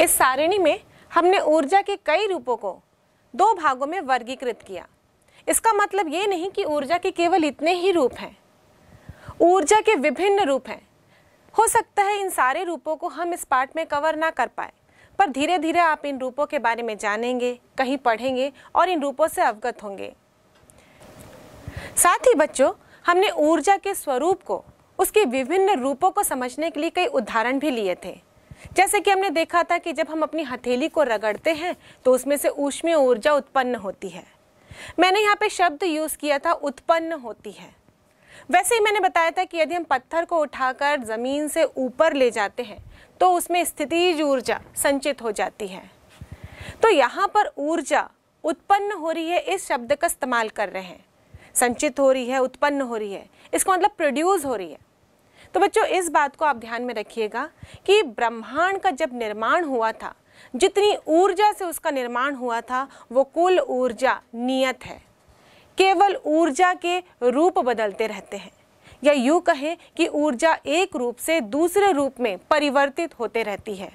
इस सारिणी में हमने ऊर्जा के कई रूपों को दो भागों में वर्गीकृत किया इसका मतलब ये नहीं कि ऊर्जा के केवल इतने ही रूप हैं ऊर्जा के विभिन्न रूप हैं हो सकता है इन सारे रूपों को हम इस पाठ में कवर ना कर पाए पर धीरे धीरे आप इन रूपों के बारे में जानेंगे कहीं पढ़ेंगे और इन रूपों से अवगत होंगे साथ ही बच्चों हमने ऊर्जा के स्वरूप को उसके विभिन्न रूपों को समझने के लिए कई उदाहरण भी लिए थे जैसे कि हमने देखा था कि जब हम अपनी हथेली को रगड़ते हैं तो उसमें से ऊष्मीय ऊर्जा उत्पन्न होती है मैंने यहाँ पे शब्द यूज़ किया था उत्पन्न होती है वैसे ही मैंने बताया था कि यदि हम पत्थर को उठाकर ज़मीन से ऊपर ले जाते हैं तो उसमें स्थितिज ऊर्जा संचित हो जाती है तो यहाँ पर ऊर्जा उत्पन्न हो रही है इस शब्द का इस्तेमाल कर रहे हैं संचित हो रही है उत्पन्न हो रही है इसका मतलब प्रोड्यूस हो रही है तो बच्चों इस बात को आप ध्यान में रखिएगा कि ब्रह्मांड का जब निर्माण हुआ था जितनी ऊर्जा से उसका निर्माण हुआ था वो कुल ऊर्जा नियत है केवल ऊर्जा के रूप बदलते रहते हैं या यूँ कहें कि ऊर्जा एक रूप से दूसरे रूप में परिवर्तित होते रहती है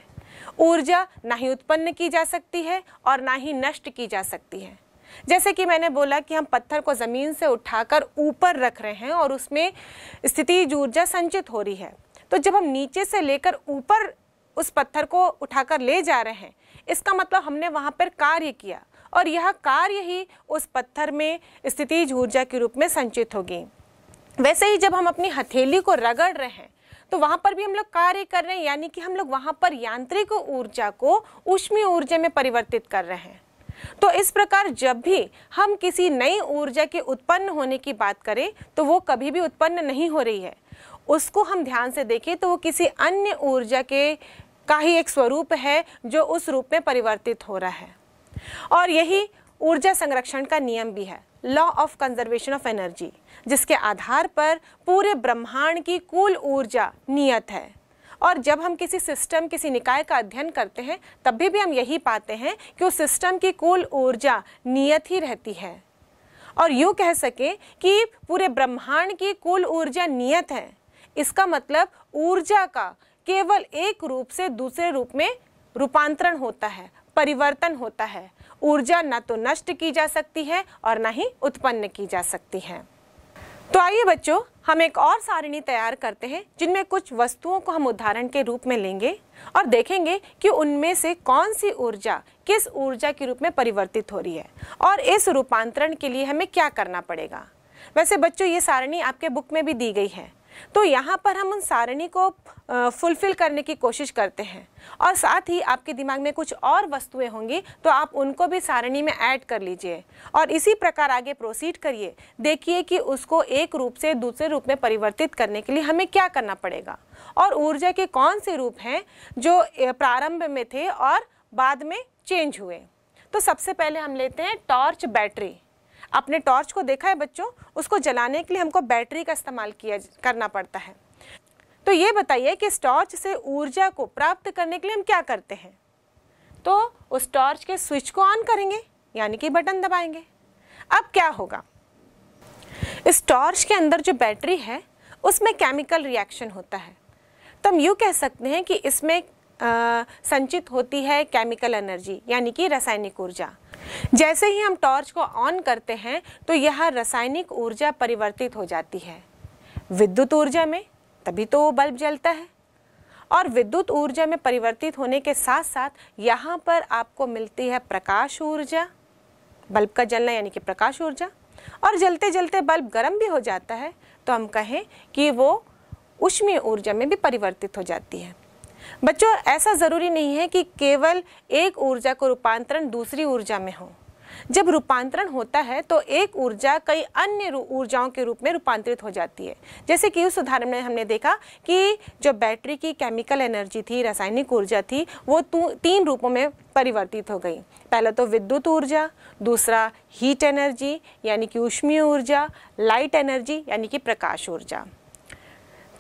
ऊर्जा ना ही उत्पन्न की जा सकती है और ना ही नष्ट की जा सकती है जैसे कि मैंने बोला कि हम पत्थर को ज़मीन से उठाकर ऊपर रख रहे हैं और उसमें स्थिति ऊर्जा संचित हो रही है तो जब हम नीचे से लेकर ऊपर उस पत्थर को उठाकर ले जा रहे हैं इसका मतलब हमने वहाँ पर कार्य किया और यह कार्य ही उस पत्थर में स्थिति ऊर्जा के रूप में संचित होगी वैसे ही जब हम अपनी हथेली को रगड़ रहे हैं तो वहाँ पर भी हम लोग कार्य कर रहे हैं यानी कि हम लोग वहाँ पर यांत्रिक ऊर्जा को ऊष्मी ऊर्जा में परिवर्तित कर रहे हैं तो इस प्रकार जब भी हम किसी नई ऊर्जा के उत्पन्न होने की बात करें तो वो कभी भी उत्पन्न नहीं हो रही है उसको हम ध्यान से देखें तो वो किसी अन्य ऊर्जा के का ही एक स्वरूप है जो उस रूप में परिवर्तित हो रहा है और यही ऊर्जा संरक्षण का नियम भी है law of conservation of energy जिसके आधार पर पूरे ब्रह्मांड की कुल ऊर्जा नियत है और जब हम किसी सिस्टम किसी निकाय का अध्ययन करते हैं तब भी, भी हम यही पाते हैं कि उस सिस्टम की कुल ऊर्जा नियत ही रहती है और यूँ कह सकें कि पूरे ब्रह्मांड की कुल ऊर्जा नियत है इसका मतलब ऊर्जा का केवल एक रूप से दूसरे रूप में रूपांतरण होता है परिवर्तन होता है ऊर्जा ना तो नष्ट की जा सकती है और ना ही उत्पन्न की जा सकती है तो आइए बच्चों हम एक और सारिणी तैयार करते हैं जिनमें कुछ वस्तुओं को हम उदाहरण के रूप में लेंगे और देखेंगे कि उनमें से कौन सी ऊर्जा किस ऊर्जा के रूप में परिवर्तित हो रही है और इस रूपांतरण के लिए हमें क्या करना पड़ेगा वैसे बच्चों ये सारिणी आपके बुक में भी दी गई है तो यहाँ पर हम उन सारणी को फुलफ़िल करने की कोशिश करते हैं और साथ ही आपके दिमाग में कुछ और वस्तुएं होंगी तो आप उनको भी सारणी में ऐड कर लीजिए और इसी प्रकार आगे प्रोसीड करिए देखिए कि उसको एक रूप से दूसरे रूप में परिवर्तित करने के लिए हमें क्या करना पड़ेगा और ऊर्जा के कौन से रूप हैं जो प्रारंभ में थे और बाद में चेंज हुए तो सबसे पहले हम लेते हैं टॉर्च बैटरी अपने टॉर्च को देखा है बच्चों उसको जलाने के लिए हमको बैटरी का इस्तेमाल किया करना पड़ता है तो ये बताइए कि इस टॉर्च से ऊर्जा को प्राप्त करने के लिए हम क्या करते हैं तो उस टॉर्च के स्विच को ऑन करेंगे यानी कि बटन दबाएंगे अब क्या होगा इस टॉर्च के अंदर जो बैटरी है उसमें केमिकल रिएक्शन होता है तो हम यूँ कह सकते हैं कि इसमें आ, संचित होती है केमिकल एनर्जी यानी कि रासायनिक ऊर्जा जैसे ही हम टॉर्च को ऑन करते हैं तो यह रासायनिक ऊर्जा परिवर्तित हो जाती है विद्युत ऊर्जा में तभी तो वो बल्ब जलता है और विद्युत ऊर्जा में परिवर्तित होने के साथ साथ यहाँ पर आपको मिलती है प्रकाश ऊर्जा बल्ब का जलना यानी कि प्रकाश ऊर्जा और जलते जलते बल्ब गर्म भी हो जाता है तो हम कहें कि वो उष्मीय ऊर्जा में भी परिवर्तित हो जाती है बच्चों ऐसा ज़रूरी नहीं है कि केवल एक ऊर्जा को रूपांतरण दूसरी ऊर्जा में हो जब रूपांतरण होता है तो एक ऊर्जा कई अन्य ऊर्जाओं के रूप में रूपांतरित हो जाती है जैसे कि उस उदाहरण में हमने देखा कि जो बैटरी की केमिकल एनर्जी थी रासायनिक ऊर्जा थी वो तीन रूपों में परिवर्तित हो गई पहला तो विद्युत ऊर्जा दूसरा हीट एनर्जी यानी कि उष्मीय ऊर्जा लाइट एनर्जी यानी कि प्रकाश ऊर्जा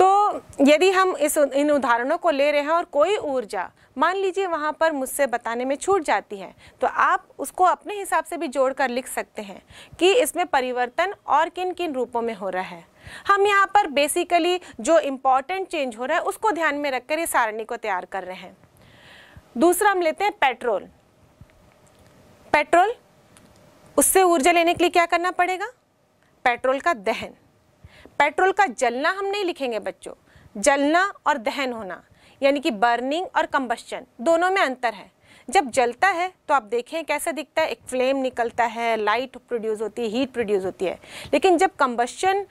तो यदि हम इस इन उदाहरणों को ले रहे हैं और कोई ऊर्जा मान लीजिए वहाँ पर मुझसे बताने में छूट जाती है तो आप उसको अपने हिसाब से भी जोड़ कर लिख सकते हैं कि इसमें परिवर्तन और किन किन रूपों में हो रहा है हम यहाँ पर बेसिकली जो इम्पॉर्टेंट चेंज हो रहा है उसको ध्यान में रखकर ये सारणी को तैयार कर रहे हैं दूसरा हम लेते हैं पेट्रोल पेट्रोल उससे ऊर्जा लेने के लिए क्या करना पड़ेगा पेट्रोल का दहन पेट्रोल का जलना हम नहीं लिखेंगे बच्चों जलना और दहन होना यानी कि बर्निंग और कम्बस्चन दोनों में अंतर है जब जलता है तो आप देखें कैसे दिखता है एक फ्लेम निकलता है लाइट प्रोड्यूस होती है हीट प्रोड्यूस होती है लेकिन जब कम्बस्चन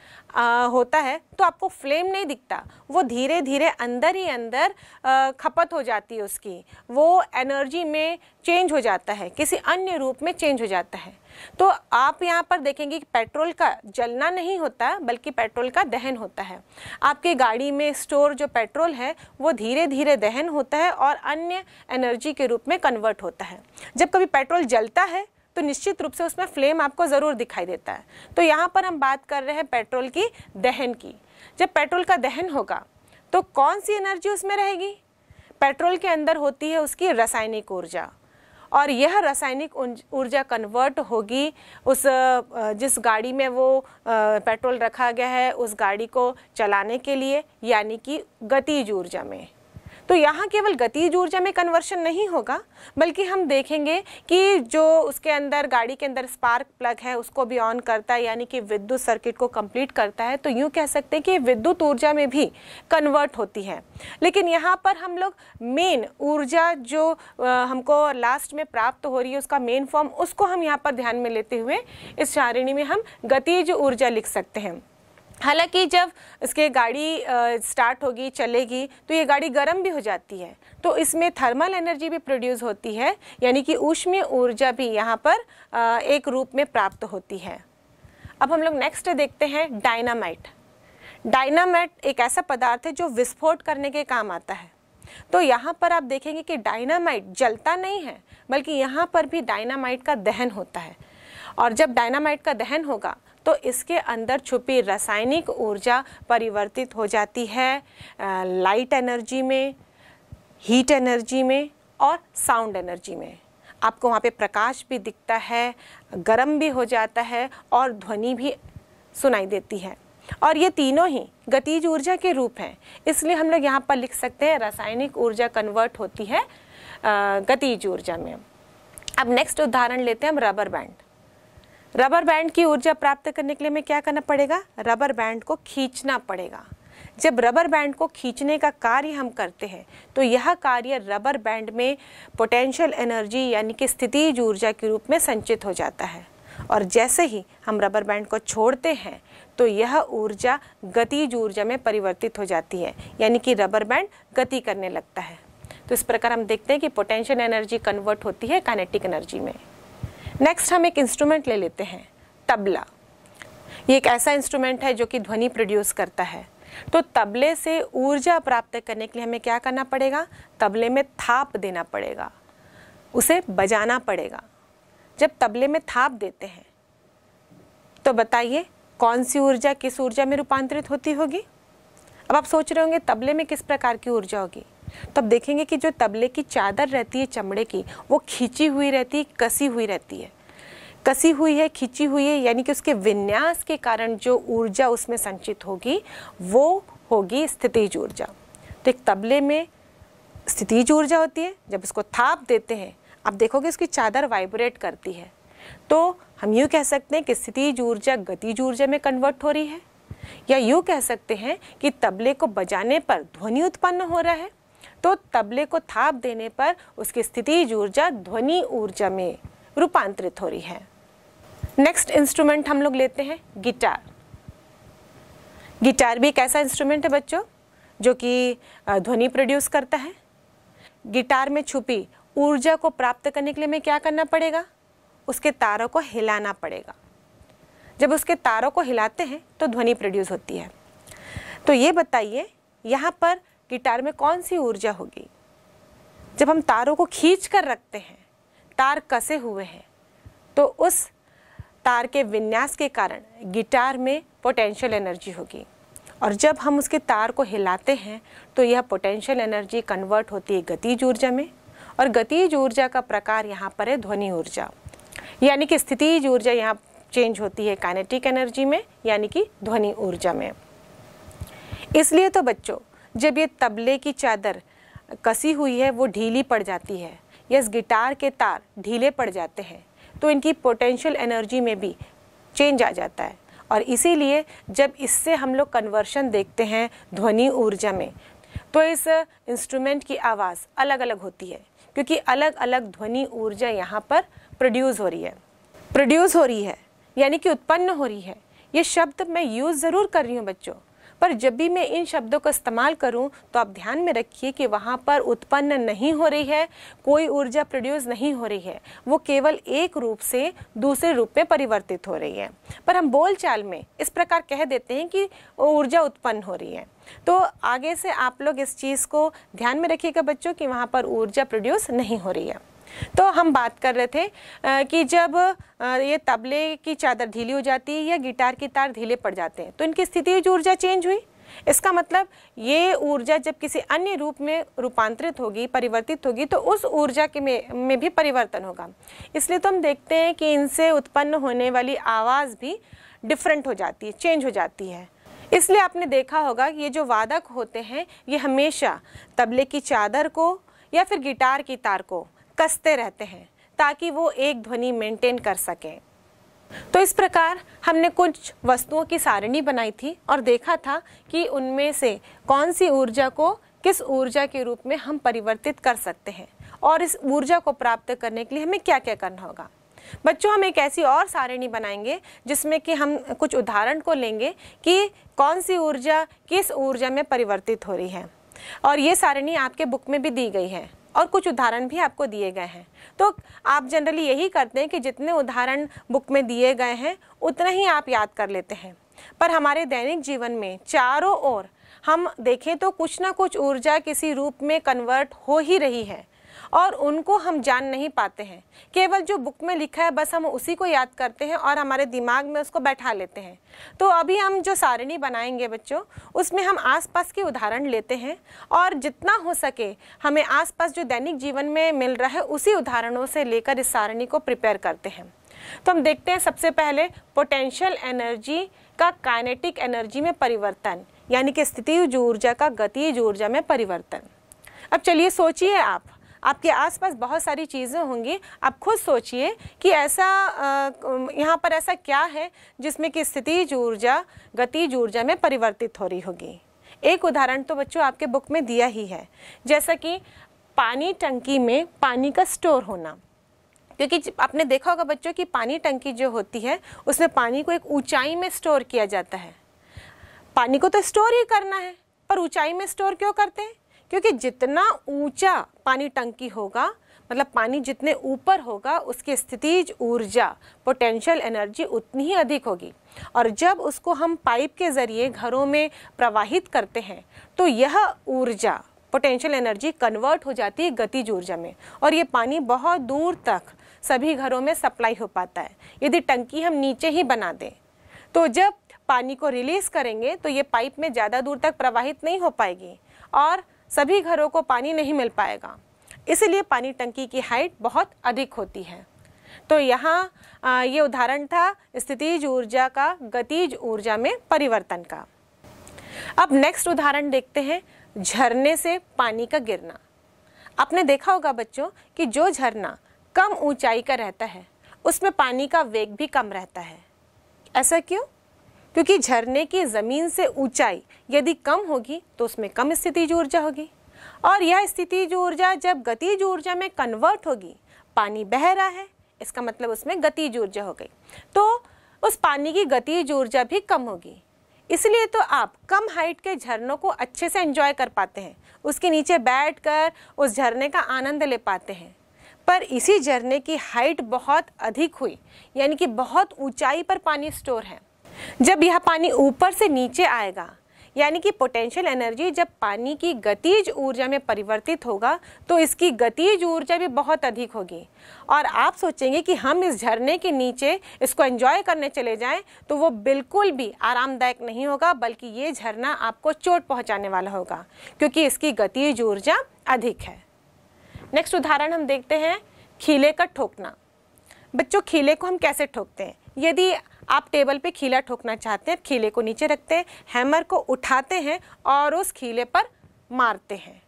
होता है तो आपको फ्लेम नहीं दिखता वो धीरे धीरे अंदर ही अंदर आ, खपत हो जाती है उसकी वो एनर्जी में चेंज हो जाता है किसी अन्य रूप में चेंज हो जाता है तो आप यहाँ पर देखेंगे कि पेट्रोल का जलना नहीं होता बल्कि पेट्रोल का दहन होता है आपके गाड़ी में स्टोर जो पेट्रोल है वो धीरे धीरे दहन होता है और अन्य एनर्जी के रूप में कन्वर्ट होता है जब कभी पेट्रोल जलता है तो निश्चित रूप से उसमें फ्लेम आपको ज़रूर दिखाई देता है तो यहाँ पर हम बात कर रहे हैं पेट्रोल की दहन की जब पेट्रोल का दहन होगा तो कौन सी एनर्जी उसमें रहेगी पेट्रोल के अंदर होती है उसकी रासायनिक ऊर्जा और यह रासायनिक ऊर्जा कन्वर्ट होगी उस जिस गाड़ी में वो पेट्रोल रखा गया है उस गाड़ी को चलाने के लिए यानी कि गतिज ऊर्जा में तो यहाँ केवल गतिज ऊर्जा में कन्वर्शन नहीं होगा बल्कि हम देखेंगे कि जो उसके अंदर गाड़ी के अंदर स्पार्क प्लग है उसको भी ऑन करता है यानी कि विद्युत सर्किट को कंप्लीट करता है तो यूँ कह सकते हैं कि विद्युत ऊर्जा में भी कन्वर्ट होती है लेकिन यहाँ पर हम लोग मेन ऊर्जा जो हमको लास्ट में प्राप्त हो रही है उसका मेन फॉर्म उसको हम यहाँ पर ध्यान में लेते हुए इस सारिणी में हम गतिज ऊर्जा लिख सकते हैं हालांकि जब इसके गाड़ी आ, स्टार्ट होगी चलेगी तो ये गाड़ी गर्म भी हो जाती है तो इसमें थर्मल एनर्जी भी प्रोड्यूस होती है यानी कि ऊष्मीय ऊर्जा भी यहाँ पर आ, एक रूप में प्राप्त होती है अब हम लोग नेक्स्ट देखते हैं डायनामाइट डायनामाइट एक ऐसा पदार्थ है जो विस्फोट करने के काम आता है तो यहाँ पर आप देखेंगे कि डायनामाइट जलता नहीं है बल्कि यहाँ पर भी डायनामाइट का दहन होता है और जब डायनामाइट का दहन होगा तो इसके अंदर छुपी रासायनिक ऊर्जा परिवर्तित हो जाती है लाइट एनर्जी में हीट एनर्जी में और साउंड एनर्जी में आपको वहाँ पे प्रकाश भी दिखता है गर्म भी हो जाता है और ध्वनि भी सुनाई देती है और ये तीनों ही गतिज ऊर्जा के रूप हैं इसलिए हम लोग यहाँ पर लिख सकते हैं रासायनिक ऊर्जा कन्वर्ट होती है गतिज ऊर्जा में अब नेक्स्ट उदाहरण लेते हैं हम रबर बैंड रबर बैंड की ऊर्जा प्राप्त करने के लिए हमें क्या करना पड़ेगा रबर बैंड को खींचना पड़ेगा जब रबर बैंड को खींचने का कार्य हम करते हैं तो यह कार्य रबर बैंड में पोटेंशियल एनर्जी यानी कि स्थिति ऊर्जा के रूप में संचित हो जाता है और जैसे ही हम रबर बैंड को छोड़ते हैं तो यह ऊर्जा गतिज ऊर्जा में परिवर्तित हो जाती है यानी कि रबर बैंड गति करने लगता है तो इस प्रकार हम देखते हैं कि पोटेंशियल एनर्जी कन्वर्ट होती है काइनेटिक एनर्जी में नेक्स्ट हम एक इंस्ट्रूमेंट ले लेते हैं तबला ये एक ऐसा इंस्ट्रूमेंट है जो कि ध्वनि प्रोड्यूस करता है तो तबले से ऊर्जा प्राप्त करने के लिए हमें क्या करना पड़ेगा तबले में थाप देना पड़ेगा उसे बजाना पड़ेगा जब तबले में थाप देते हैं तो बताइए कौन सी ऊर्जा किस ऊर्जा में रूपांतरित होती होगी अब आप सोच रहे होंगे तबले में किस प्रकार की ऊर्जा होगी तब देखेंगे कि जो तबले की चादर रहती है चमड़े की वो खींची हुई रहती है कसी हुई रहती है कसी हुई है खींची हुई है यानी कि उसके विन्यास के कारण जो ऊर्जा उसमें संचित होगी वो होगी स्थितिज ऊर्जा तो एक तबले में स्थितिज ऊर्जा होती है जब उसको थाप देते हैं आप देखोगे उसकी चादर वाइब्रेट करती है तो हम यूँ कह सकते हैं कि स्थितिज ऊर्जा गतिज ऊर्जा में कन्वर्ट हो रही है या यूँ कह सकते हैं कि तबले को बजाने पर ध्वनि उत्पन्न हो रहा है तो तबले को थाप देने पर उसकी स्थिति ऊर्जा ध्वनि ऊर्जा में रूपांतरित हो रही है नेक्स्ट इंस्ट्रूमेंट हम लोग लेते हैं गिटार गिटार भी एक ऐसा इंस्ट्रूमेंट है बच्चों जो कि ध्वनि प्रोड्यूस करता है गिटार में छुपी ऊर्जा को प्राप्त करने के लिए हमें क्या करना पड़ेगा उसके तारों को हिलाना पड़ेगा जब उसके तारों को हिलाते हैं तो ध्वनि प्रोड्यूस होती है तो ये बताइए यहाँ पर गिटार में कौन सी ऊर्जा होगी जब हम तारों को खींच कर रखते हैं तार कसे हुए हैं तो उस तार के विन्यास के कारण गिटार में पोटेंशियल एनर्जी होगी और जब हम उसके तार को हिलाते हैं तो यह पोटेंशियल एनर्जी कन्वर्ट होती है गतिज ऊर्जा में और गतिज ऊर्जा का प्रकार यहाँ पर है ध्वनि ऊर्जा यानी कि स्थितिज ऊर्जा यहाँ चेंज होती है काइनेटिक एनर्जी में यानी कि ध्वनि ऊर्जा में इसलिए तो बच्चों जब ये तबले की चादर कसी हुई है वो ढीली पड़ जाती है यस इस गिटार के तार ढीले पड़ जाते हैं तो इनकी पोटेंशियल एनर्जी में भी चेंज आ जाता है और इसीलिए जब इससे हम लोग कन्वर्शन देखते हैं ध्वनि ऊर्जा में तो इस इंस्ट्रूमेंट की आवाज़ अलग अलग होती है क्योंकि अलग अलग ध्वनि ऊर्जा यहाँ पर प्रोड्यूस हो रही है प्रोड्यूस हो रही है यानी कि उत्पन्न हो रही है ये शब्द मैं यूज़ ज़रूर कर रही हूँ बच्चों पर जब भी मैं इन शब्दों का इस्तेमाल करूं तो आप ध्यान में रखिए कि वहाँ पर उत्पन्न नहीं हो रही है कोई ऊर्जा प्रोड्यूस नहीं हो रही है वो केवल एक रूप से दूसरे रूप में परिवर्तित हो रही है पर हम बोलचाल में इस प्रकार कह देते हैं कि ऊर्जा उत्पन्न हो रही है तो आगे से आप लोग इस चीज़ को ध्यान में रखिएगा बच्चों कि वहाँ पर ऊर्जा प्रोड्यूस नहीं हो रही है तो हम बात कर रहे थे आ, कि जब आ, ये तबले की चादर ढीली हो जाती है या गिटार की तार ढीले पड़ जाते हैं तो इनकी स्थिति जो ऊर्जा चेंज हुई इसका मतलब ये ऊर्जा जब किसी अन्य रूप में रूपांतरित होगी परिवर्तित होगी तो उस ऊर्जा के में, में भी परिवर्तन होगा इसलिए तो हम देखते हैं कि इनसे उत्पन्न होने वाली आवाज़ भी डिफरेंट हो जाती है चेंज हो जाती है इसलिए आपने देखा होगा कि ये जो वादक होते हैं ये हमेशा तबले की चादर को या फिर गिटार की तार को कसते रहते हैं ताकि वो एक ध्वनि मेंटेन कर सकें तो इस प्रकार हमने कुछ वस्तुओं की सारणी बनाई थी और देखा था कि उनमें से कौन सी ऊर्जा को किस ऊर्जा के रूप में हम परिवर्तित कर सकते हैं और इस ऊर्जा को प्राप्त करने के लिए हमें क्या क्या करना होगा बच्चों हम एक ऐसी और सारिणी बनाएंगे जिसमें कि हम कुछ उदाहरण को लेंगे कि कौन सी ऊर्जा किस ऊर्जा में परिवर्तित हो रही है और ये सारिणी आपके बुक में भी दी गई है और कुछ उदाहरण भी आपको दिए गए हैं तो आप जनरली यही करते हैं कि जितने उदाहरण बुक में दिए गए हैं उतना ही आप याद कर लेते हैं पर हमारे दैनिक जीवन में चारों ओर हम देखें तो कुछ ना कुछ ऊर्जा किसी रूप में कन्वर्ट हो ही रही है और उनको हम जान नहीं पाते हैं केवल जो बुक में लिखा है बस हम उसी को याद करते हैं और हमारे दिमाग में उसको बैठा लेते हैं तो अभी हम जो सारिणी बनाएंगे बच्चों उसमें हम आसपास के उदाहरण लेते हैं और जितना हो सके हमें आसपास जो दैनिक जीवन में मिल रहा है उसी उदाहरणों से लेकर इस सारिणी को प्रिपेयर करते हैं तो हम देखते हैं सबसे पहले पोटेंशियल एनर्जी का काइनेटिक एनर्जी में परिवर्तन यानी कि स्थिति ऊर्जा का गतिज ऊर्जा में परिवर्तन अब चलिए सोचिए आप आपके आसपास बहुत सारी चीज़ें होंगी आप खुद सोचिए कि ऐसा यहाँ पर ऐसा क्या है जिसमें कि स्थिति ऊर्जा गति ऊर्जा में परिवर्तित हो रही होगी एक उदाहरण तो बच्चों आपके बुक में दिया ही है जैसा कि पानी टंकी में पानी का स्टोर होना क्योंकि आपने देखा होगा बच्चों की पानी टंकी जो होती है उसमें पानी को एक ऊंचाई में स्टोर किया जाता है पानी को तो स्टोर ही करना है पर ऊंचाई में स्टोर क्यों करते हैं क्योंकि जितना ऊंचा पानी टंकी होगा मतलब पानी जितने ऊपर होगा उसकी स्थितिज ऊर्जा पोटेंशियल एनर्जी उतनी ही अधिक होगी और जब उसको हम पाइप के ज़रिए घरों में प्रवाहित करते हैं तो यह ऊर्जा पोटेंशियल एनर्जी कन्वर्ट हो जाती है गतिज ऊर्जा में और ये पानी बहुत दूर तक सभी घरों में सप्लाई हो पाता है यदि टंकी हम नीचे ही बना दें तो जब पानी को रिलीज़ करेंगे तो ये पाइप में ज़्यादा दूर तक प्रवाहित नहीं हो पाएगी और सभी घरों को पानी नहीं मिल पाएगा इसलिए पानी टंकी की हाइट बहुत अधिक होती है तो यहाँ ये उदाहरण था स्थितिज ऊर्जा का गतिज ऊर्जा में परिवर्तन का अब नेक्स्ट उदाहरण देखते हैं झरने से पानी का गिरना आपने देखा होगा बच्चों कि जो झरना कम ऊंचाई का रहता है उसमें पानी का वेग भी कम रहता है ऐसा क्यों क्योंकि झरने की ज़मीन से ऊंचाई यदि कम होगी तो उसमें कम स्थितिज ऊर्जा होगी और यह स्थितिज ऊर्जा जब गतिज ऊर्जा में कन्वर्ट होगी पानी बह रहा है इसका मतलब उसमें गतिज ऊर्जा हो गई तो उस पानी की गतिज ऊर्जा भी कम होगी इसलिए तो आप कम हाइट के झरनों को अच्छे से एंजॉय कर पाते हैं उसके नीचे बैठकर उस झरने का आनंद ले पाते हैं पर इसी झरने की हाइट बहुत अधिक हुई यानी कि बहुत ऊंचाई पर पानी स्टोर है जब यह पानी ऊपर से नीचे आएगा यानी कि पोटेंशियल एनर्जी जब पानी की गतिज ऊर्जा में परिवर्तित होगा तो इसकी गतिज ऊर्जा भी बहुत अधिक होगी और आप सोचेंगे कि हम इस झरने के नीचे इसको एंजॉय करने चले जाएं तो वो बिल्कुल भी आरामदायक नहीं होगा बल्कि ये झरना आपको चोट पहुंचाने वाला होगा क्योंकि इसकी गतिज ऊर्जा अधिक है नेक्स्ट उदाहरण हम देखते हैं खीले का ठोकना बच्चों खीले को हम कैसे ठोकते हैं यदि आप टेबल पे खीला ठोकना चाहते हैं खीले को नीचे रखते हैं हैमर को उठाते हैं और उस खीले पर मारते हैं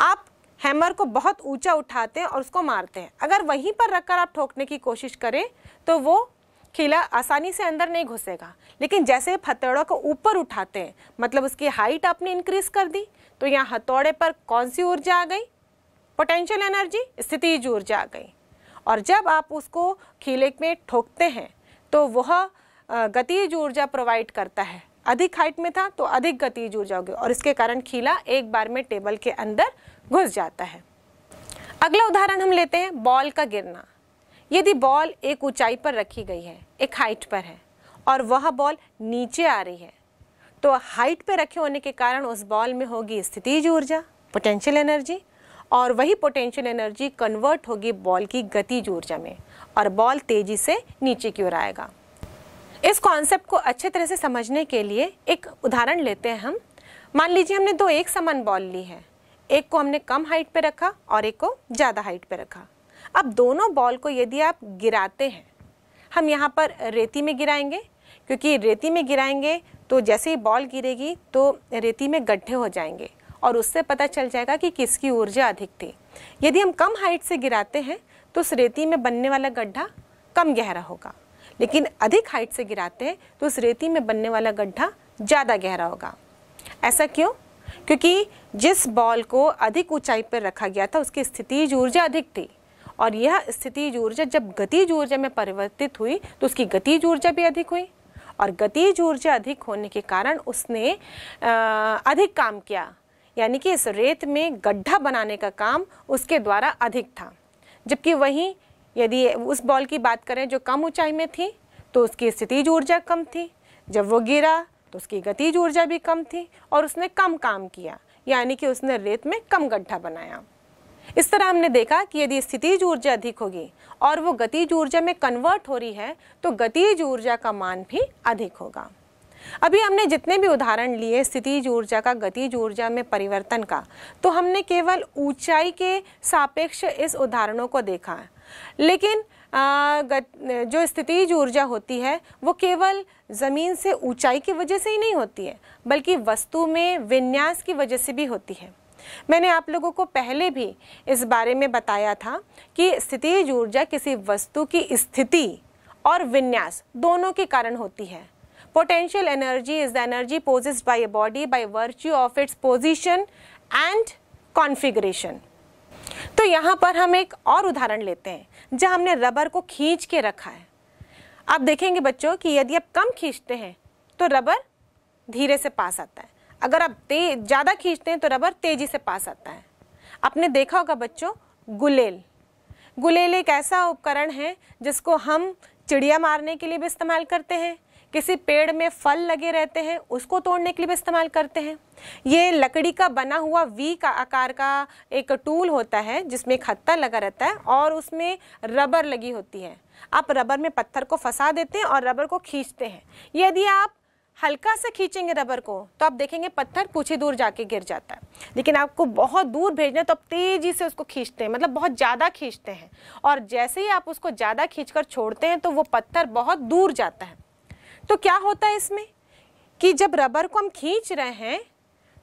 आप हैमर को बहुत ऊंचा उठाते हैं और उसको मारते हैं अगर वहीं पर रखकर आप ठोकने की कोशिश करें तो वो खीला आसानी से अंदर नहीं घुसेगा लेकिन जैसे हथौड़ा को ऊपर उठाते हैं मतलब उसकी हाइट आपने इंक्रीज कर दी तो यहाँ हथौड़े पर कौन सी ऊर्जा आ गई पोटेंशियल एनर्जी स्थितिज ऊर्जा आ गई और जब आप उसको खीले में ठोकते हैं तो वह गतिज ऊर्जा प्रोवाइड करता है अधिक हाइट में था तो अधिक गतिज ऊर्जा होगी और इसके कारण खीला एक बार में टेबल के अंदर घुस जाता है अगला उदाहरण हम लेते हैं बॉल का गिरना यदि बॉल एक ऊंचाई पर रखी गई है एक हाइट पर है और वह बॉल नीचे आ रही है तो हाइट पर रखे होने के कारण उस बॉल में होगी स्थितिज ऊर्जा पोटेंशियल एनर्जी और वही पोटेंशियल एनर्जी कन्वर्ट होगी बॉल की गतिज ऊर्जा में और बॉल तेजी से नीचे की ओर आएगा इस कॉन्सेप्ट को अच्छे तरह से समझने के लिए एक उदाहरण लेते हैं हम मान लीजिए हमने दो एक समान बॉल ली है एक को हमने कम हाइट पर रखा और एक को ज़्यादा हाइट पर रखा अब दोनों बॉल को यदि आप गिराते हैं हम यहाँ पर रेती में गिराएंगे क्योंकि रेती में गिराएंगे तो जैसे ही बॉल गिरेगी तो रेती में गड्ढे हो जाएंगे और उससे पता चल जाएगा कि किसकी ऊर्जा अधिक थी यदि हम कम हाइट से गिराते हैं तो उस रेती में बनने वाला गड्ढा कम गहरा होगा लेकिन अधिक हाइट से गिराते हैं तो उस रेती में बनने वाला गड्ढा ज़्यादा गहरा होगा ऐसा क्यों क्योंकि जिस बॉल को अधिक ऊंचाई पर रखा गया था उसकी स्थिति ऊर्जा अधिक थी और यह स्थिति ऊर्जा जब गति ऊर्जा में परिवर्तित हुई तो उसकी गति ऊर्जा भी अधिक हुई और गति ऊर्जा अधिक होने के कारण उसने अधिक काम किया यानी कि इस रेत में गड्ढा बनाने का काम उसके द्वारा अधिक था जबकि वहीं यदि उस बॉल की बात करें जो कम ऊंचाई में थी तो उसकी स्थिति ऊर्जा कम थी जब वो गिरा तो उसकी गतिज ऊर्जा भी कम थी और उसने कम काम किया यानी कि उसने रेत में कम गड्ढा बनाया इस तरह हमने देखा कि यदि स्थितिज ऊर्जा अधिक होगी और वो गतिज ऊर्जा में कन्वर्ट हो रही है तो गतिज ऊर्जा का मान भी अधिक होगा अभी हमने जितने भी उदाहरण लिए स्थितिज ऊर्जा का गतिज ऊर्जा में परिवर्तन का तो हमने केवल ऊंचाई के सापेक्ष इस उदाहरणों को देखा है लेकिन आ, गत, जो स्थितिज ऊर्जा होती है वो केवल ज़मीन से ऊंचाई की वजह से ही नहीं होती है बल्कि वस्तु में विन्यास की वजह से भी होती है मैंने आप लोगों को पहले भी इस बारे में बताया था कि स्थितिज ऊर्जा किसी वस्तु की स्थिति और विन्यास दोनों के कारण होती है Potential energy is the energy possessed by a body by virtue of its position and configuration. तो यहाँ पर हम एक और उदाहरण लेते हैं जहाँ हमने रबर को खींच के रखा है आप देखेंगे बच्चों कि यदि आप कम खींचते हैं तो रबर धीरे से पास आता है अगर आप तेज ज़्यादा खींचते हैं तो रबर तेज़ी से पास आता है आपने देखा होगा बच्चों गुलेल गुलेल एक ऐसा उपकरण है जिसको हम चिड़िया मारने के लिए भी इस्तेमाल करते हैं किसी पेड़ में फल लगे रहते हैं उसको तोड़ने के लिए भी इस्तेमाल करते हैं ये लकड़ी का बना हुआ वी का आकार का एक टूल होता है जिसमें एक हत्ता लगा रहता है और उसमें रबर लगी होती है आप रबर में पत्थर को फंसा देते हैं और रबर को खींचते हैं यदि आप हल्का सा खींचेंगे रबर को तो आप देखेंगे पत्थर पूछे दूर जाके गिर जाता है लेकिन आपको बहुत दूर भेजना है तो आप तेज़ी से उसको खींचते हैं मतलब बहुत ज़्यादा खींचते हैं और जैसे ही आप उसको ज़्यादा खींचकर छोड़ते हैं तो वो पत्थर बहुत दूर जाता है तो क्या होता है इसमें कि जब रबर को हम खींच रहे हैं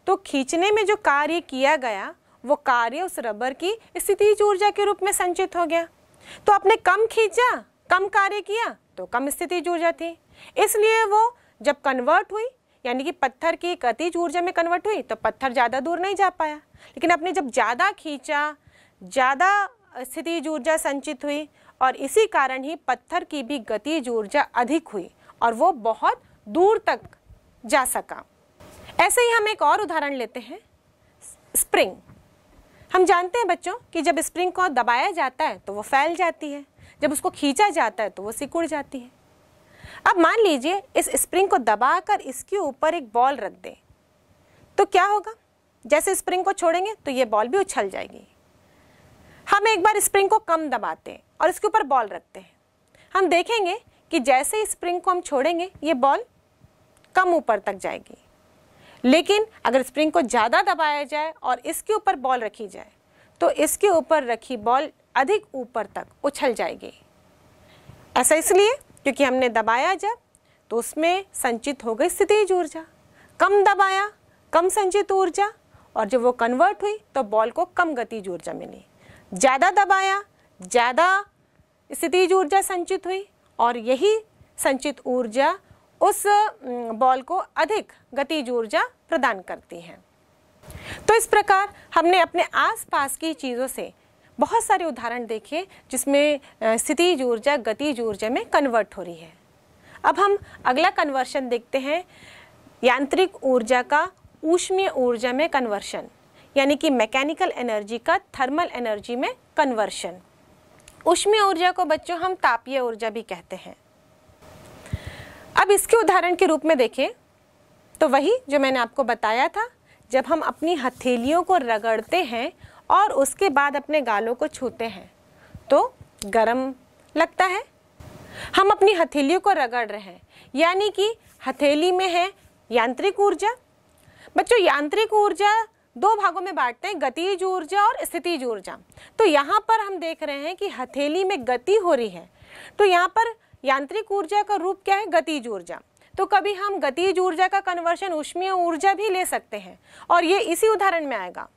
तो खींचने में जो कार्य किया गया वो कार्य उस रबर की स्थिति ऊर्जा के रूप में संचित हो गया तो आपने कम खींचा कम कार्य किया तो कम स्थिति ऊर्जा थी इसलिए वो जब कन्वर्ट हुई यानी कि पत्थर की गतिज ऊर्जा में कन्वर्ट हुई तो पत्थर ज़्यादा दूर नहीं जा पाया लेकिन आपने जब ज़्यादा खींचा ज़्यादा स्थिति ऊर्जा संचित हुई और इसी कारण ही पत्थर की भी गतिज ऊर्जा अधिक हुई और वो बहुत दूर तक जा सका ऐसे ही हम एक और उदाहरण लेते हैं स्प्रिंग हम जानते हैं बच्चों कि जब स्प्रिंग को दबाया जाता है तो वो फैल जाती है जब उसको खींचा जाता है तो वो सिकुड़ जाती है अब मान लीजिए इस स्प्रिंग को दबाकर इसके ऊपर एक बॉल रख दें तो क्या होगा जैसे स्प्रिंग को छोड़ेंगे तो ये बॉल भी उछल जाएगी हम एक बार स्प्रिंग को कम दबाते हैं और इसके ऊपर बॉल रखते हैं हम देखेंगे कि जैसे ही स्प्रिंग को हम छोड़ेंगे ये बॉल कम ऊपर तक जाएगी लेकिन अगर स्प्रिंग को ज़्यादा दबाया जाए और इसके ऊपर बॉल रखी जाए तो इसके ऊपर रखी बॉल अधिक ऊपर तक उछल जाएगी ऐसा इसलिए क्योंकि हमने दबाया जब तो उसमें संचित हो गई स्थिति ऊर्जा कम दबाया कम संचित ऊर्जा और जब वो कन्वर्ट हुई तो बॉल को कम गति ऊर्जा मिली ज़्यादा दबाया ज़्यादा स्थिति ऊर्जा संचित हुई और यही संचित ऊर्जा उस बॉल को अधिक गतिज ऊर्जा प्रदान करती है तो इस प्रकार हमने अपने आसपास की चीज़ों से बहुत सारे उदाहरण देखे जिसमें स्थिति ऊर्जा गति ऊर्जा में कन्वर्ट हो रही है अब हम अगला कन्वर्शन देखते हैं यांत्रिक ऊर्जा का ऊष्मीय ऊर्जा में कन्वर्शन यानी कि मैकेनिकल एनर्जी का थर्मल एनर्जी में कन्वर्शन उष्मीय ऊर्जा को बच्चों हम तापीय ऊर्जा भी कहते हैं अब इसके उदाहरण के रूप में देखें तो वही जो मैंने आपको बताया था जब हम अपनी हथेलियों को रगड़ते हैं और उसके बाद अपने गालों को छूते हैं तो गर्म लगता है हम अपनी हथेलियों को रगड़ रहे हैं यानी कि हथेली में है यांत्रिक ऊर्जा बच्चों यांत्रिक ऊर्जा दो भागों में बांटते हैं गतिज ऊर्जा और स्थिति ऊर्जा तो यहाँ पर हम देख रहे हैं कि हथेली में गति हो रही है तो यहाँ पर यांत्रिक ऊर्जा का रूप क्या है गतिज ऊर्जा तो कभी हम गतिज ऊर्जा का कन्वर्शन उष्मीय ऊर्जा भी ले सकते हैं और ये इसी उदाहरण में आएगा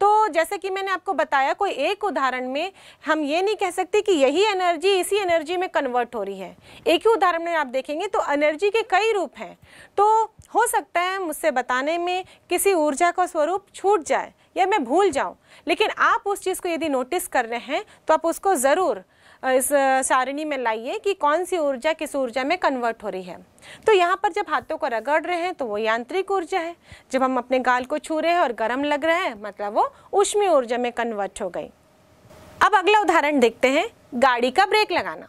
तो जैसे कि मैंने आपको बताया कोई एक उदाहरण में हम ये नहीं कह सकते कि यही एनर्जी इसी एनर्जी में कन्वर्ट हो रही है एक ही उदाहरण में आप देखेंगे तो एनर्जी के कई रूप हैं तो हो सकता है मुझसे बताने में किसी ऊर्जा का स्वरूप छूट जाए या मैं भूल जाऊं लेकिन आप उस चीज़ को यदि नोटिस कर रहे हैं तो आप उसको ज़रूर इस सारणी में लाइए कि कौन सी ऊर्जा किस ऊर्जा में कन्वर्ट हो रही है तो यहाँ पर जब हाथों को रगड़ रहे हैं तो वो यांत्रिक ऊर्जा है जब हम अपने गाल को छू रहे हैं और गर्म लग रहा है मतलब वो उष्मी ऊर्जा में कन्वर्ट हो गई अब अगला उदाहरण देखते हैं गाड़ी का ब्रेक लगाना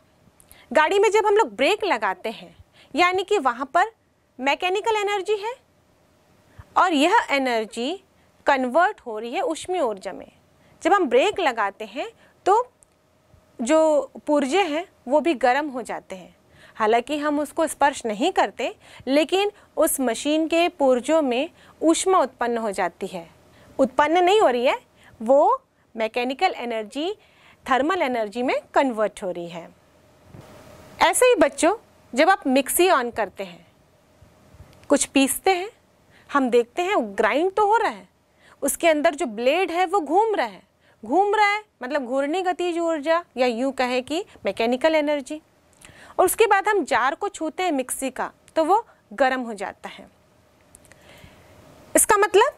गाड़ी में जब हम लोग ब्रेक लगाते हैं यानी कि वहाँ पर मैकेनिकल एनर्जी है और यह एनर्जी कन्वर्ट हो रही है उष्मी ऊर्जा में जब हम ब्रेक लगाते हैं तो जो पुर्जे हैं वो भी गर्म हो जाते हैं हालांकि हम उसको स्पर्श नहीं करते लेकिन उस मशीन के पुर्जों में ऊष्मा उत्पन्न हो जाती है उत्पन्न नहीं हो रही है वो मैकेनिकल एनर्जी थर्मल एनर्जी में कन्वर्ट हो रही है ऐसे ही बच्चों जब आप मिक्सी ऑन करते हैं कुछ पीसते हैं हम देखते हैं ग्राइंड तो हो रहा है उसके अंदर जो ब्लेड है वो घूम रहा है घूम रहा है मतलब घूर्णी गतिज ऊर्जा या यूँ कहे कि मैकेनिकल एनर्जी और उसके बाद हम जार को छूते हैं मिक्सी का तो वो गर्म हो जाता है इसका मतलब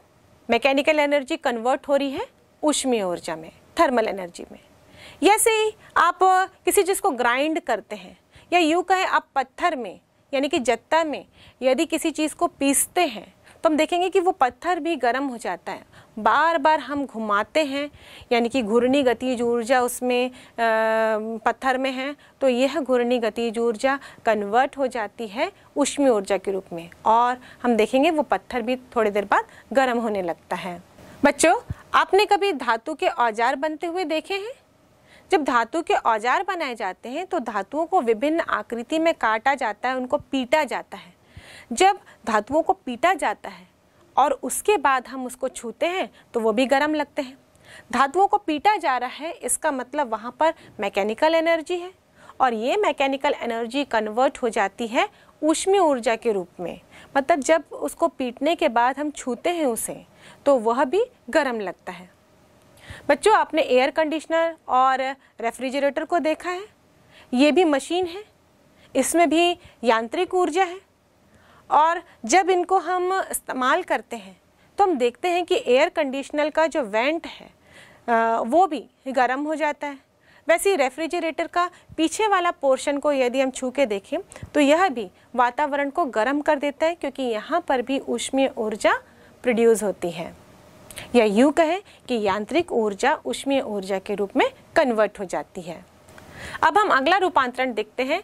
मैकेनिकल एनर्जी कन्वर्ट हो रही है ऊष्मीय ऊर्जा में थर्मल एनर्जी में जैसे ही आप किसी चीज़ को ग्राइंड करते हैं या यूँ कहें आप पत्थर में यानी कि जत्ता में यदि किसी चीज़ को पीसते हैं तो हम देखेंगे कि वो पत्थर भी गर्म हो जाता है बार बार हम घुमाते हैं यानी कि घूर्णी गतिज ऊर्जा उसमें आ, पत्थर में है तो यह घूर्णी गतिज ऊर्जा कन्वर्ट हो जाती है उष्मी ऊर्जा के रूप में और हम देखेंगे वो पत्थर भी थोड़ी देर बाद गर्म होने लगता है बच्चों आपने कभी धातु के औजार बनते हुए देखे हैं जब धातु के औजार बनाए जाते हैं तो धातुओं को विभिन्न आकृति में काटा जाता है उनको पीटा जाता है जब धातुओं को पीटा जाता है और उसके बाद हम उसको छूते हैं तो वो भी गर्म लगते हैं धातुओं को पीटा जा रहा है इसका मतलब वहाँ पर मैकेनिकल एनर्जी है और ये मैकेनिकल एनर्जी कन्वर्ट हो जाती है ऊष्मीय ऊर्जा के रूप में मतलब जब उसको पीटने के बाद हम छूते हैं उसे तो वह भी गर्म लगता है बच्चों आपने एयर कंडीशनर और रेफ्रिजरेटर को देखा है ये भी मशीन है इसमें भी यांत्रिक ऊर्जा है और जब इनको हम इस्तेमाल करते हैं तो हम देखते हैं कि एयर कंडीशनर का जो वेंट है वो भी गर्म हो जाता है वैसे ही रेफ्रिजरेटर का पीछे वाला पोर्शन को यदि हम छू के देखें तो यह भी वातावरण को गर्म कर देता है क्योंकि यहाँ पर भी उष्मीय ऊर्जा प्रोड्यूस होती है या यूँ कहें कि यांत्रिक ऊर्जा उष्मीय ऊर्जा के रूप में कन्वर्ट हो जाती है अब हम अगला रूपांतरण देखते हैं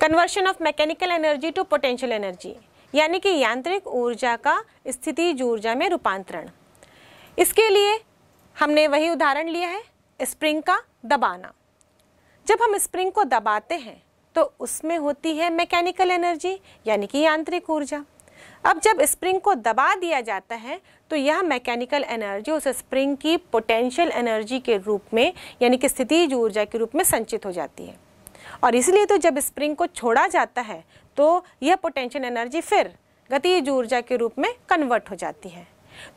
conversion of mechanical energy to potential energy यानी कि यांत्रिक ऊर्जा का स्थिति ऊर्जा में रूपांतरण इसके लिए हमने वही उदाहरण लिया है स्प्रिंग का दबाना जब हम स्प्रिंग को दबाते हैं तो उसमें होती है मैकेनिकल एनर्जी यानी कि यांत्रिक ऊर्जा अब जब स्प्रिंग को दबा दिया जाता है तो यह मैकेनिकल एनर्जी उस स्प्रिंग की पोटेंशियल एनर्जी के रूप में यानी कि स्थितिज ऊर्जा के रूप में संचित हो जाती है और इसलिए तो जब स्प्रिंग को छोड़ा जाता है तो यह पोटेंशियल एनर्जी फिर गतिज ऊर्जा के रूप में कन्वर्ट हो जाती है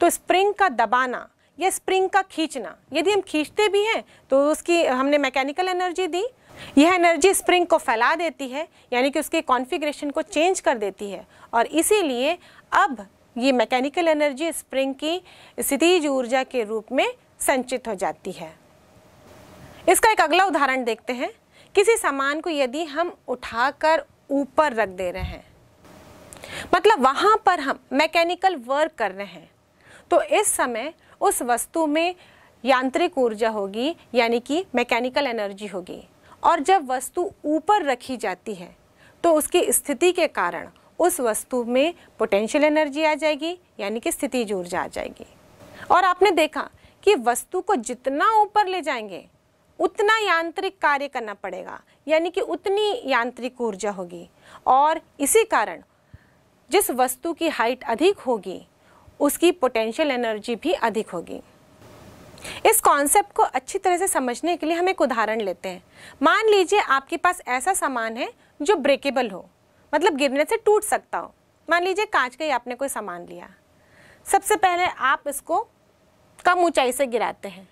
तो स्प्रिंग का दबाना या स्प्रिंग का खींचना यदि हम खींचते भी हैं तो उसकी हमने मैकेनिकल एनर्जी दी यह एनर्जी स्प्रिंग को फैला देती है यानी कि उसके कॉन्फ़िगरेशन को चेंज कर देती है और इसीलिए अब ये मैकेनिकल एनर्जी स्प्रिंग की स्थितिज ऊर्जा के रूप में संचित हो जाती है इसका एक अगला उदाहरण देखते हैं किसी सामान को यदि हम उठाकर ऊपर रख दे रहे हैं मतलब वहाँ पर हम मैकेनिकल वर्क कर रहे हैं तो इस समय उस वस्तु में यांत्रिक ऊर्जा होगी यानी कि मैकेनिकल एनर्जी होगी और जब वस्तु ऊपर रखी जाती है तो उसकी स्थिति के कारण उस वस्तु में पोटेंशियल एनर्जी आ जाएगी यानी कि स्थिति ऊर्जा आ जाएगी और आपने देखा कि वस्तु को जितना ऊपर ले जाएंगे उतना यांत्रिक कार्य करना पड़ेगा यानी कि उतनी यांत्रिक ऊर्जा होगी और इसी कारण जिस वस्तु की हाइट अधिक होगी उसकी पोटेंशियल एनर्जी भी अधिक होगी इस कॉन्सेप्ट को अच्छी तरह से समझने के लिए हम एक उदाहरण लेते हैं मान लीजिए आपके पास ऐसा सामान है जो ब्रेकेबल हो मतलब गिरने से टूट सकता हो मान लीजिए कांच का ही आपने कोई सामान लिया सबसे पहले आप इसको कम ऊंचाई से गिराते हैं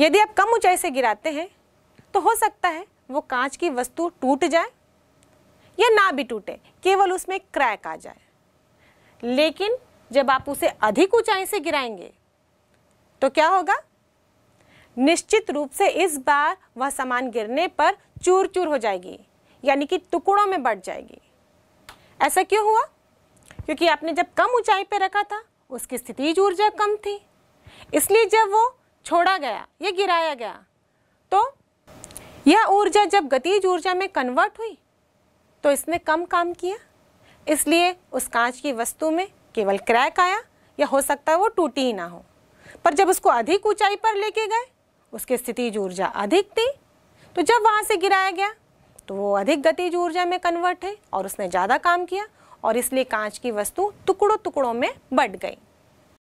यदि आप कम ऊंचाई से गिराते हैं तो हो सकता है वो कांच की वस्तु टूट जाए या ना भी टूटे केवल उसमें क्रैक आ जाए लेकिन जब आप उसे अधिक ऊंचाई से गिराएंगे तो क्या होगा निश्चित रूप से इस बार वह सामान गिरने पर चूर चूर हो जाएगी यानी कि टुकड़ों में बढ़ जाएगी ऐसा क्यों हुआ क्योंकि आपने जब कम ऊंचाई पर रखा था उसकी स्थिति ऊर्जा कम थी इसलिए जब वो छोड़ा गया या गिराया गया तो यह ऊर्जा जब गतिज ऊर्जा में कन्वर्ट हुई तो इसने कम काम किया इसलिए उस कांच की वस्तु में केवल क्रैक आया या हो सकता है वो टूटी ही ना हो पर जब उसको अधिक ऊंचाई पर लेके गए उसकी स्थिति ऊर्जा अधिक थी तो जब वहाँ से गिराया गया तो वो अधिक गतिज ऊर्जा में कन्वर्ट है और उसने ज़्यादा काम किया और इसलिए कांच की वस्तु टुकड़ों टुकड़ों में बट गई